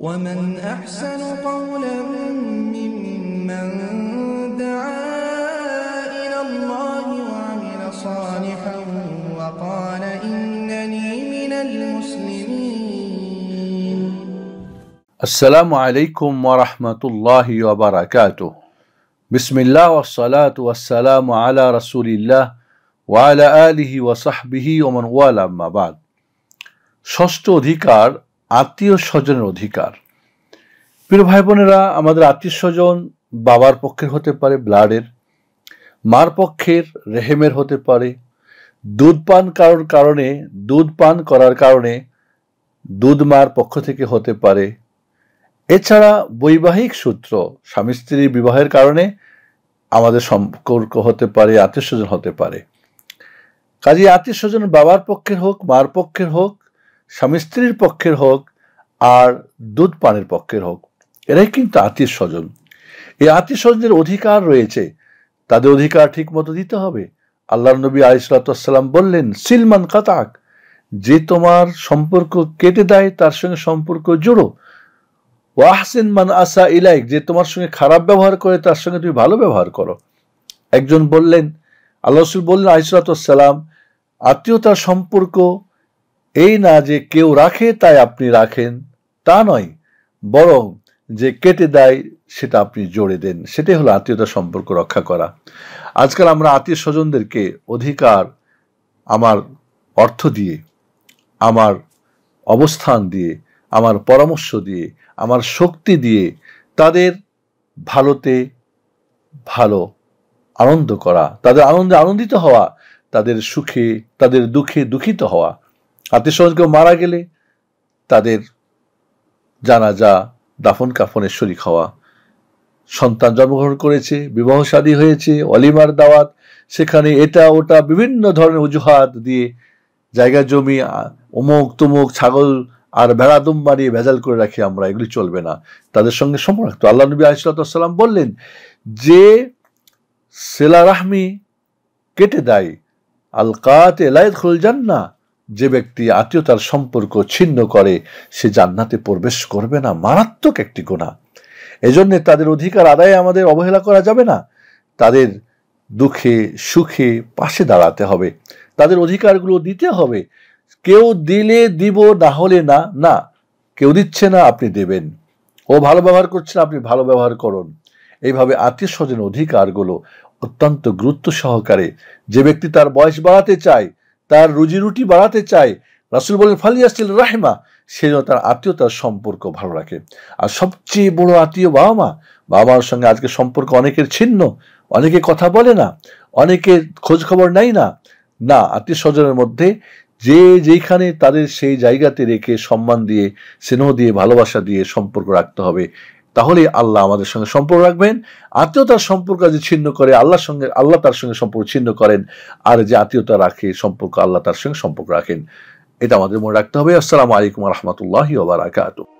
ومن أحسن قولا ممن دعا إلى الله وعمل صالحا وقال إنني من المسلمين السلام عليكم ورحمة الله وبركاته بسم الله والصلاة والسلام على رسول الله وعلى آله وصحبه ومن والى ما بعد ষষ্ঠ অধিকার আত্মীয় স্বজনের অধিকার প্রিয় ভাই বোনেরা আমাদের আত্মীয় স্বজন বাবার পক্ষের হতে পারে ব্লাডের মার পক্ষের রেহেমের হতে পারে দুধ পান কারোর কারণে দুধ পান করার কারণে দুধ মার পক্ষ থেকে হতে পারে এছাড়া বৈবাহিক সূত্র স্বামী স্ত্রীর বিবাহের কারণে আমাদের সম্পর্ক হতে পারে আত্মীয় স্বজন হতে পারে কাজে আত্মীয় স্বজন বাবার পক্ষের হোক মার পক্ষের হোক স্বামী স্ত্রীর পক্ষের হোক আর দুধ পানের পক্ষের হোক এরাই কিন্তু আত্মীয় স্বজন এই আত্মীয় স্বজনের অধিকার রয়েছে তাদের অধিকার ঠিক মতো দিতে হবে আল্লাহ নবী আলিসাল্লাম বললেন সিলমান কাতাক যে তোমার সম্পর্ক কেটে দেয় তার সঙ্গে সম্পর্ক জোড়ো ওয়াহসিন মান আসা ইলাইক যে তোমার সঙ্গে খারাপ ব্যবহার করে তার সঙ্গে তুমি ভালো ব্যবহার করো একজন বললেন আল্লাহ রসুল বললেন আলিসাল্লাম আত্মীয়তার সম্পর্ক এই না যে কেউ রাখে তাই আপনি রাখেন তা নয় বরং যে কেটে দেয় সেটা আপনি জোরে দেন সেটাই হলো আত্মীয়তা সম্পর্ক রক্ষা করা আজকাল আমরা আত্মীয় স্বজনদেরকে অধিকার আমার অর্থ দিয়ে আমার অবস্থান দিয়ে আমার পরামর্শ দিয়ে আমার শক্তি দিয়ে তাদের ভালোতে ভালো আনন্দ করা তাদের আনন্দে আনন্দিত হওয়া তাদের সুখে তাদের দুঃখে দুঃখিত হওয়া আত্মীয়স্বজন কেউ মারা গেলে তাদের জানাজা দাফন কাফনের শরিক হওয়া সন্তান জন্মগ্রহণ করেছে বিবাহ সাদী হয়েছে অলিমার দাওয়াত সেখানে এটা ওটা বিভিন্ন ধরনের অজুহাত দিয়ে জায়গা জমি অমুক তুমুক ছাগল আর ভেড়াদুম মারিয়ে ভেজাল করে রাখি আমরা এগুলি চলবে না তাদের সঙ্গে সম্পর্ক রাখতো আল্লাহ নবী আসলাতাম বললেন যে সেলা রাহমি কেটে দেয় আলকাত এলায়ত খুলজান না যে ব্যক্তি আত্মীয়তার সম্পর্ক ছিন্ন করে সে জান্নাতে প্রবেশ করবে না মারাত্মক একটি গোনা এজন্যে তাদের অধিকার আদায়ে আমাদের অবহেলা করা যাবে না তাদের দুঃখে সুখে পাশে দাঁড়াতে হবে তাদের অধিকারগুলো দিতে হবে কেউ দিলে দিব না হলে না না কেউ দিচ্ছে না আপনি দেবেন ও ভালো ব্যবহার করছেন আপনি ভালো ব্যবহার করুন এইভাবে আত্মীয় স্বজন অধিকারগুলো অত্যন্ত গুরুত্ব সহকারে যে ব্যক্তি তার বয়স বাড়াতে চায় তার রুজি রুটি বাড়াতে চায় রাসুল বলেন ফালিয়াসিল রাহেমা সে যেন তার আত্মীয়তার সম্পর্ক ভালো রাখে আর সবচেয়ে বড় আত্মীয় বাবা মা বাবা মার সঙ্গে আজকে সম্পর্ক অনেকের ছিন্ন অনেকে কথা বলে না অনেকে খোঁজ খবর নেয় না না আত্মীয় স্বজনের মধ্যে যে যেখানে তাদের সেই জায়গাতে রেখে সম্মান দিয়ে স্নেহ দিয়ে ভালোবাসা দিয়ে সম্পর্ক রাখতে হবে তাহলে আল্লাহ আমাদের সঙ্গে সম্পর্ক রাখবেন আত্মীয়তার সম্পর্ক যে ছিন্ন করে আল্লাহর সঙ্গে আল্লাহ তার সঙ্গে সম্পর্ক ছিন্ন করেন আর যে আত্মীয়তা রাখে সম্পর্ক আল্লাহ তার সঙ্গে সম্পর্ক রাখেন এটা আমাদের মনে রাখতে হবে আসসালামু আলাইকুম রহমতুল্লাহ ওবরাকাতু